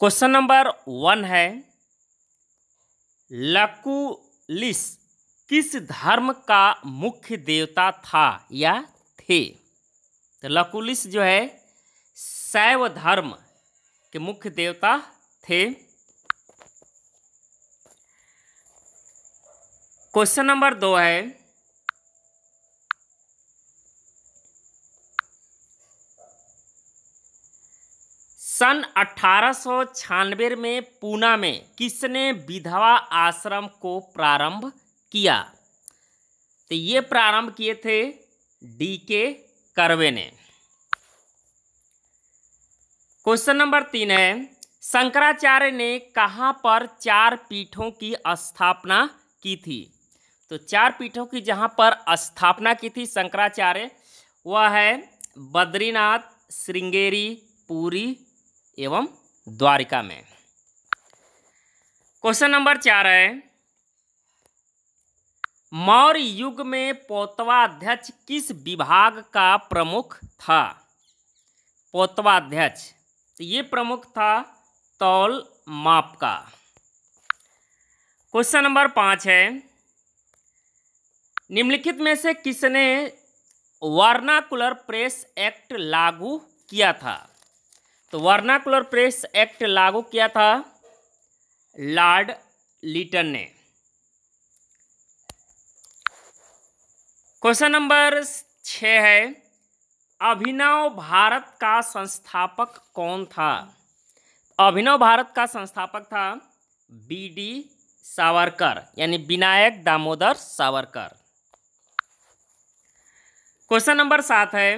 question number one है लकुलिस किस धर्म का मुख्य देवता था या थे तो लकुलिस जो है शैव धर्म के मुख्य देवता थे क्वेश्चन नंबर दो है सन अठारह में पूना में किसने विधवा आश्रम को प्रारंभ किया तो ये प्रारंभ किए थे डी के करवे ने क्वेश्चन नंबर तीन है शंकराचार्य ने कहाँ पर चार पीठों की स्थापना की थी तो चार पीठों की जहाँ पर स्थापना की थी शंकराचार्य वह है बद्रीनाथ श्रृंगेरी पूरी एवं द्वारिका में क्वेश्चन नंबर चार है मौर्य युग में पोतवाध्यक्ष किस विभाग का प्रमुख था पोतवाध्यक्ष तो ये प्रमुख था तौल माप का क्वेश्चन नंबर पाँच है निम्नलिखित में से किसने वर्नाकुलर प्रेस एक्ट लागू किया था तो वर्नाकुलर प्रेस एक्ट लागू किया था लॉर्ड लिटन ने क्वेश्चन नंबर छ है अभिनव भारत का संस्थापक कौन था अभिनव भारत का संस्थापक था बी डी सावरकर यानी विनायक दामोदर सावरकर क्वेश्चन नंबर सात है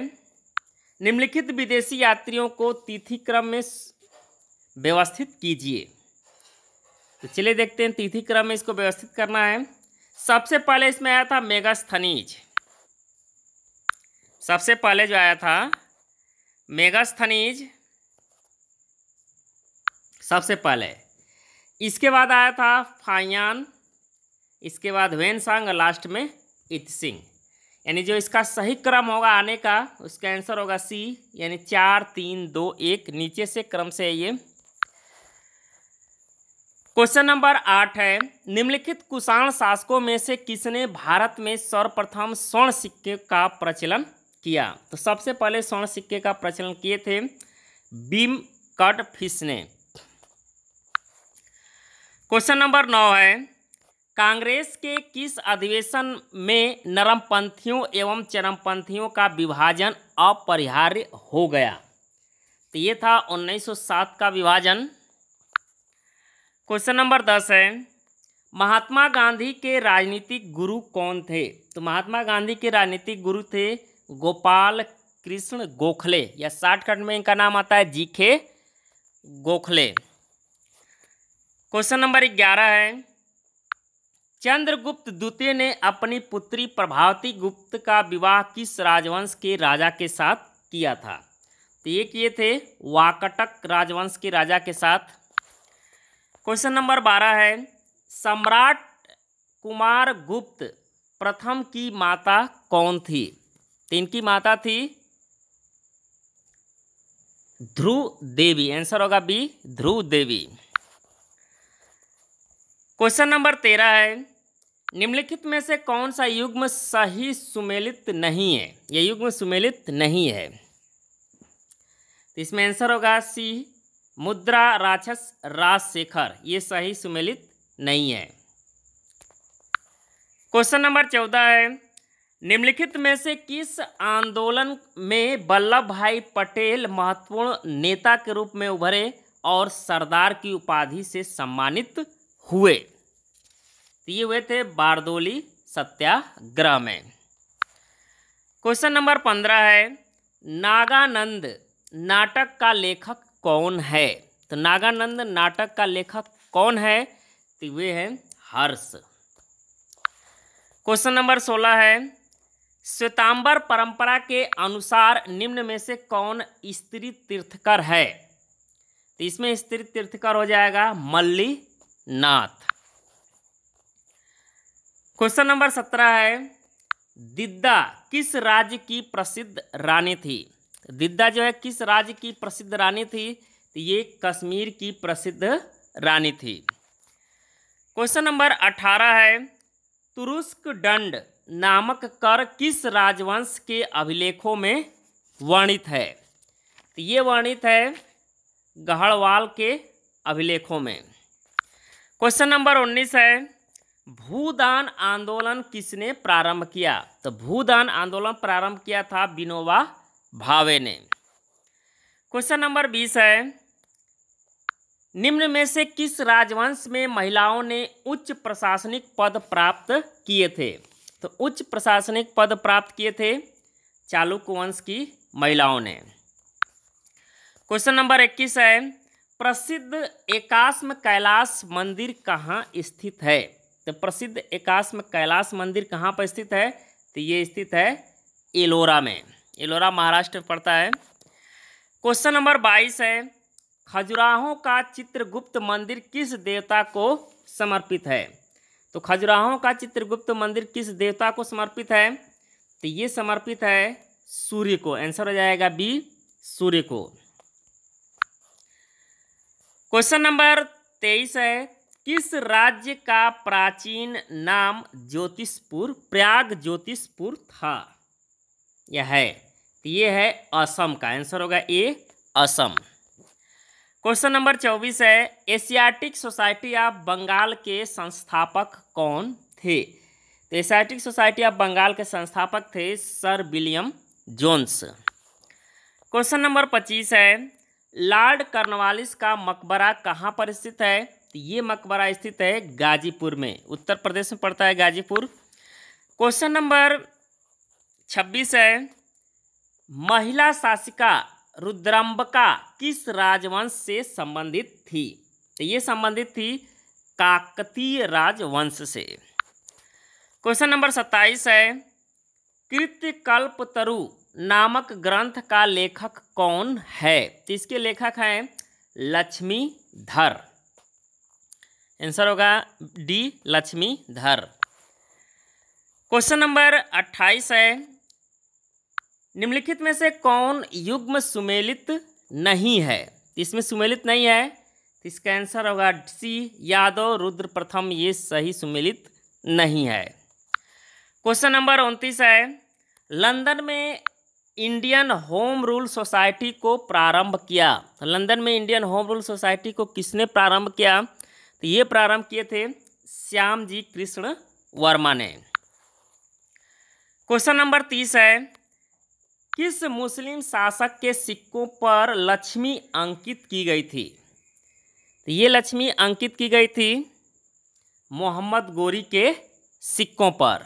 निम्नलिखित विदेशी यात्रियों को तिथि क्रम में व्यवस्थित कीजिए तो चलिए देखते हैं तिथि क्रम में इसको व्यवस्थित करना है सबसे पहले इसमें आया था मेगास्थनीज सबसे पहले जो आया था मेगास्थनीज सबसे पहले इसके बाद आया था फायान इसके बाद वेनसांग लास्ट में इत सिंह यानी जो इसका सही क्रम होगा आने का उसका आंसर होगा सी यानी चार तीन दो एक नीचे से क्रम से है ये क्वेश्चन नंबर आठ है निम्नलिखित कुषाण शासकों में से किसने भारत में सर्वप्रथम स्वर्ण सिक्के का प्रचलन किया तो सबसे पहले स्वर्ण सिक्के का प्रचलन किए थे बीम कट फिश ने क्वेश्चन नंबर नौ है कांग्रेस के किस अधिवेशन में नरमपंथियों एवं चरमपंथियों का विभाजन अपरिहार्य हो गया तो ये था 1907 का विभाजन क्वेश्चन नंबर दस है महात्मा गांधी के राजनीतिक गुरु कौन थे तो महात्मा गांधी के राजनीतिक गुरु थे गोपाल कृष्ण गोखले या शॉर्टकट में इनका नाम आता है जीके गोखले क्वेश्चन नंबर ग्यारह है चंद्रगुप्त द्वितीय ने अपनी पुत्री प्रभावती गुप्त का विवाह किस राजवंश के राजा के साथ किया था तो ये किए थे वाकटक राजवंश के राजा के साथ क्वेश्चन नंबर बारह है सम्राट कुमार गुप्त प्रथम की माता कौन थी तीन तो की माता थी ध्रुव देवी आंसर होगा B Dhruva Devi question number तेरह है निम्नलिखित में से कौन सा युग्म सही सुमेलित नहीं है यह युग्म सुमेलित नहीं है तो इसमें आंसर होगा सी मुद्रा राक्षस राजशेखर ये सही सुमेलित नहीं है क्वेश्चन नंबर चौदह है निम्नलिखित में से किस आंदोलन में वल्लभ भाई पटेल महत्वपूर्ण नेता के रूप में उभरे और सरदार की उपाधि से सम्मानित हुए तो ये हुए थे बारदोली सत्याग्रह में क्वेश्चन नंबर पंद्रह है नागानंद नाटक का लेखक कौन है तो नागानंद नाटक का लेखक कौन है तो वे हैं हर्ष क्वेश्चन नंबर सोलह है श्वेतांबर परंपरा के अनुसार निम्न में से कौन स्त्री तीर्थकर है तो इसमें स्त्री तीर्थकर हो जाएगा मल्ली नाथ क्वेश्चन नंबर सत्रह है दिद्दा किस राज्य की प्रसिद्ध रानी थी दिद्दा जो है किस राज्य की प्रसिद्ध रानी थी तो ये कश्मीर की प्रसिद्ध रानी थी क्वेश्चन नंबर अठारह है तुरुस्क दंड नामक कर किस राजवंश के अभिलेखों में वर्णित है तो ये वर्णित है गहड़वाल के अभिलेखों में क्वेश्चन नंबर उन्नीस है भूदान आंदोलन किसने प्रारंभ किया तो भूदान आंदोलन प्रारंभ किया था विनोबा भावे ने क्वेश्चन नंबर बीस है निम्न में से किस राजवंश में महिलाओं ने उच्च प्रशासनिक पद प्राप्त किए थे तो उच्च प्रशासनिक पद प्राप्त किए थे चालुक्य वंश की महिलाओं ने क्वेश्चन नंबर इक्कीस है प्रसिद्ध एकास्म कैलाश मंदिर कहाँ स्थित है तो प्रसिद्ध एकास्म कैलाश मंदिर कहाँ पर स्थित है तो ये स्थित है एलोरा में एलोरा महाराष्ट्र में पड़ता है क्वेश्चन नंबर बाईस है खजुराहों का चित्रगुप्त मंदिर किस देवता को समर्पित है तो खजुराहों का चित्रगुप्त मंदिर किस देवता को समर्पित है तो ये समर्पित है सूर्य को आंसर हो जाएगा बी सूर्य को क्वेश्चन नंबर तेईस है किस राज्य का प्राचीन नाम ज्योतिषपुर प्रयाग ज्योतिषपुर था यह है तो ये है असम का आंसर होगा ए असम क्वेश्चन नंबर चौबीस है एशियाटिक सोसाइटी ऑफ बंगाल के संस्थापक कौन थे तो एशियाटिक सोसाइटी ऑफ बंगाल के संस्थापक थे sir William Jones question number पच्चीस है लॉर्ड कर्नवालिस का मकबरा कहाँ पर स्थित है तो ये मकबरा स्थित है गाजीपुर में उत्तर प्रदेश में पड़ता है गाजीपुर क्वेश्चन नंबर छब्बीस है महिला शासिका रुद्रम्बका किस राजवंश से संबंधित थी तो ये संबंधित थी काकतीय राजवंश से क्वेश्चन नंबर सत्ताईस है कृत्यकल्प तरु नामक ग्रंथ का लेखक कौन है तो इसके लेखक हैं लक्ष्मीधर आंसर होगा डी लक्ष्मीधर क्वेश्चन नंबर अट्ठाईस है निम्नलिखित में से कौन युग्म सुमेलित नहीं है तो इसमें सुमेलित नहीं है तो इसका आंसर होगा सी यादव रुद्र प्रथम ये सही सुमेलित नहीं है क्वेश्चन नंबर उनतीस है लंदन में इंडियन होम रूल सोसाइटी को प्रारंभ किया तो लंदन में इंडियन होम रूल सोसाइटी को किसने प्रारंभ किया तो ये प्रारंभ किए थे श्याम जी कृष्ण वर्मा ने क्वेश्चन नंबर तीस है किस मुस्लिम शासक के सिक्कों पर लक्ष्मी अंकित की गई थी तो ये लक्ष्मी अंकित की गई थी मोहम्मद गोरी के सिक्कों पर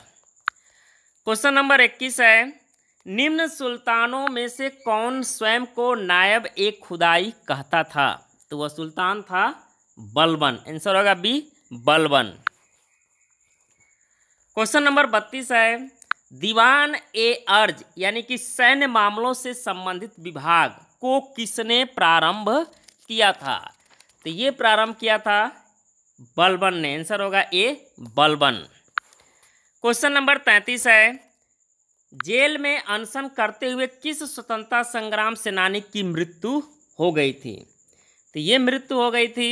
क्वेश्चन नंबर इक्कीस है निम्न सुल्तानों में से कौन स्वयं को नायब ए खुदाई कहता था तो वह सुल्तान था बलबन आंसर होगा बी बलबन क्वेश्चन नंबर बत्तीस है दीवान ए अर्ज यानी कि सैन्य मामलों से संबंधित विभाग को किसने प्रारंभ किया था तो ये प्रारंभ किया था बलबन ने आंसर होगा ए बलबन क्वेश्चन नंबर तैंतीस है जेल में अनशन करते हुए किस स्वतंत्रता संग्राम सेनानी की मृत्यु हो गई थी तो ये मृत्यु हो गई थी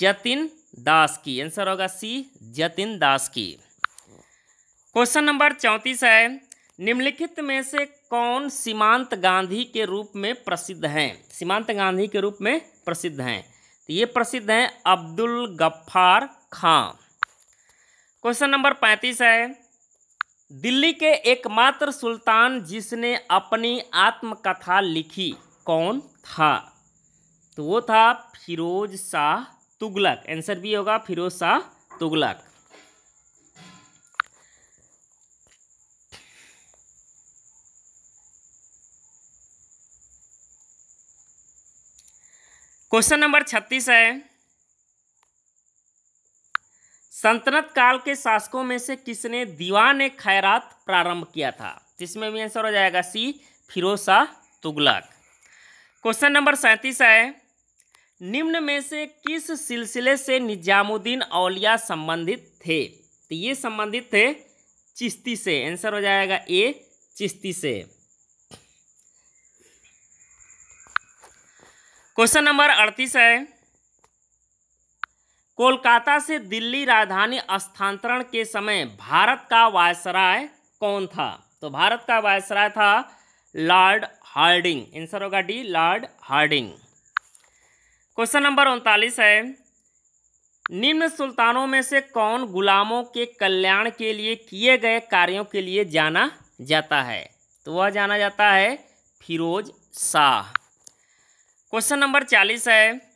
जतिन दास की आंसर होगा सी जतिन दास की क्वेश्चन नंबर चौंतीस है निम्नलिखित में से कौन सीमांत गांधी के रूप में प्रसिद्ध हैं सीमांत गांधी के रूप में प्रसिद्ध हैं तो ये प्रसिद्ध हैं अब्दुल गफ्फार खां क्वेश्चन नंबर पैंतीस है दिल्ली के एकमात्र सुल्तान जिसने अपनी आत्मकथा लिखी कौन था तो वो था फिरोज शाह तुगलक आंसर भी होगा फिरोज शाह तुगलक क्वेश्चन नंबर छत्तीस है संतनत काल के शासकों में से किसने दीवान खैरात प्रारंभ किया था जिसमें भी आंसर हो जाएगा C Firoz Shah Tughlaq question number सैंतीस है निम्न में से किस सिलसिले से निजामुद्दीन औलिया संबंधित थे तो ये संबंधित थे चिश्ती से आंसर हो जाएगा ए चिश्ती से क्वेश्चन नंबर अड़तीस है कोलकाता से दिल्ली राजधानी स्थानांतरण के समय भारत का वायसराय कौन था तो भारत का वायसराय था लॉर्ड हार्डिंग आंसर होगा D lord Hardinge question number उनतालीस है निम्न सुल्तानों में से कौन गुलामों के कल्याण के लिए किए गए कार्यों के लिए जाना जाता है तो वह जाना जाता है फिरोज शाह क्वेश्चन नंबर चालीस है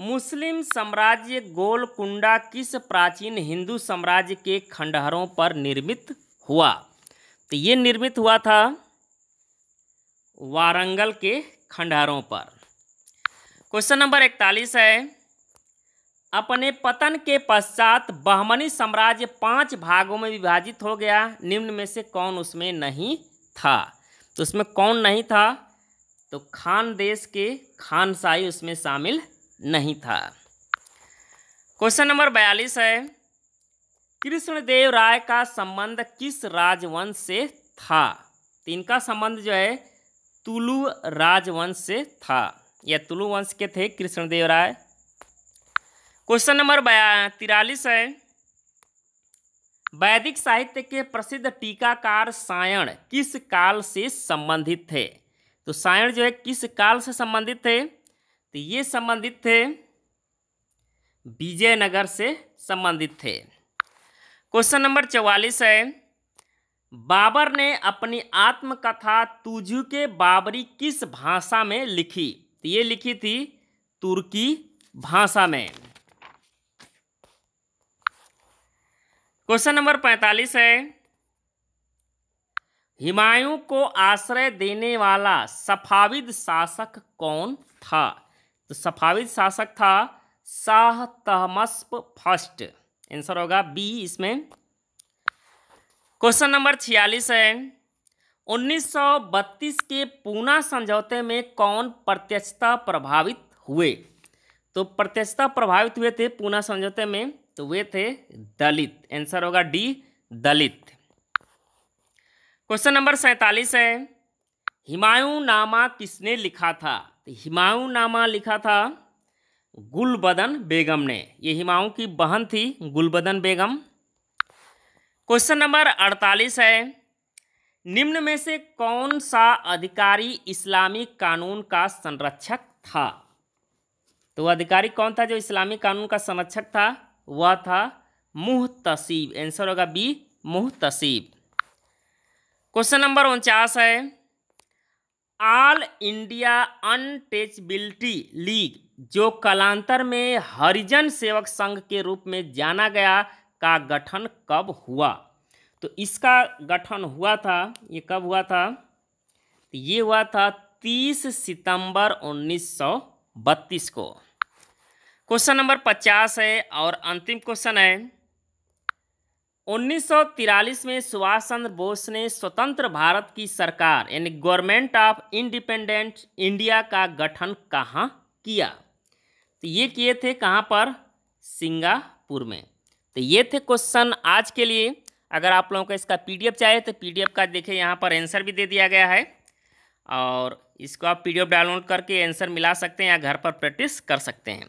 मुस्लिम साम्राज्य गोलकुंडा किस प्राचीन हिंदू साम्राज्य के खंडहरों पर निर्मित हुआ तो ये निर्मित हुआ था वारंगल के खंडहरों पर क्वेश्चन नंबर इकतालीस है अपने पतन के पश्चात बहमनी साम्राज्य पांच भागों में विभाजित हो गया निम्न में से कौन उसमें नहीं था तो उसमें कौन नहीं था तो खान देश के खानशाही उसमें शामिल नहीं था क्वेश्चन नंबर बयालीस है कृष्णदेव राय का संबंध किस राजवंश से था तो इनका संबंध जो है तुलु राजवंश से था या तुलु वंश के थे कृष्णदेव राय क्वेश्चन नंबर बया तिरालीस है वैदिक साहित्य के प्रसिद्ध टीकाकार सायण किस काल से संबंधित थे तो सायण जो है किस काल से संबंधित थे तो ये संबंधित थे विजयनगर से संबंधित थे क्वेश्चन नंबर चौवालीस है बाबर ने अपनी आत्मकथा तुझू के बाबरी किस भाषा में लिखी तो ये लिखी थी तुर्की भाषा में क्वेश्चन नंबर पैंतालीस है हिमायूं को आश्रय देने वाला सफाविद शासक कौन था तो सफाविद शासक था शाह तहमस्प फर्स्ट आंसर होगा बी इसमें क्वेश्चन नंबर छियालीस है 1932 के पूना समझौते में कौन प्रत्यक्षता प्रभावित हुए तो प्रत्यक्षता प्रभावित हुए थे पूना समझौते में तो वे थे दलित आंसर होगा डी दलित क्वेश्चन नंबर सैतालीस है हिमायू नामा किसने लिखा था तो हिमायूं नामा लिखा था गुलबदन बेगम ने ये हिमायूं की बहन थी गुलबदन बेगम क्वेश्चन नंबर 48 है निम्न में से कौन सा अधिकारी इस्लामी कानून का संरक्षक था तो वह अधिकारी कौन था जो इस्लामिक कानून का संरक्षक था वह था मुहतसीब आंसर होगा बी मुह क्वेश्चन नंबर उनचास है ऑल इंडिया अनटेचबिलिटी लीग जो कालांतर में हरिजन सेवक संघ के रूप में जाना गया का गठन कब हुआ तो इसका गठन हुआ था ये कब हुआ था ये हुआ था 30 सितंबर 1932 को क्वेश्चन नंबर 50 है और अंतिम क्वेश्चन है 1943 में सुभाष चंद्र बोस ने स्वतंत्र भारत की सरकार यानी गवर्नमेंट ऑफ इंडिपेंडेंट इंडिया का गठन कहाँ किया तो ये किए थे कहाँ पर सिंगापुर में तो ये थे क्वेश्चन आज के लिए अगर आप लोगों को इसका पीडीएफ चाहिए तो पीडीएफ का देखिए यहाँ पर आंसर भी दे दिया गया है और इसको आप पीडीएफ डाउनलोड करके आंसर मिला सकते हैं या घर पर प्रैक्टिस कर सकते हैं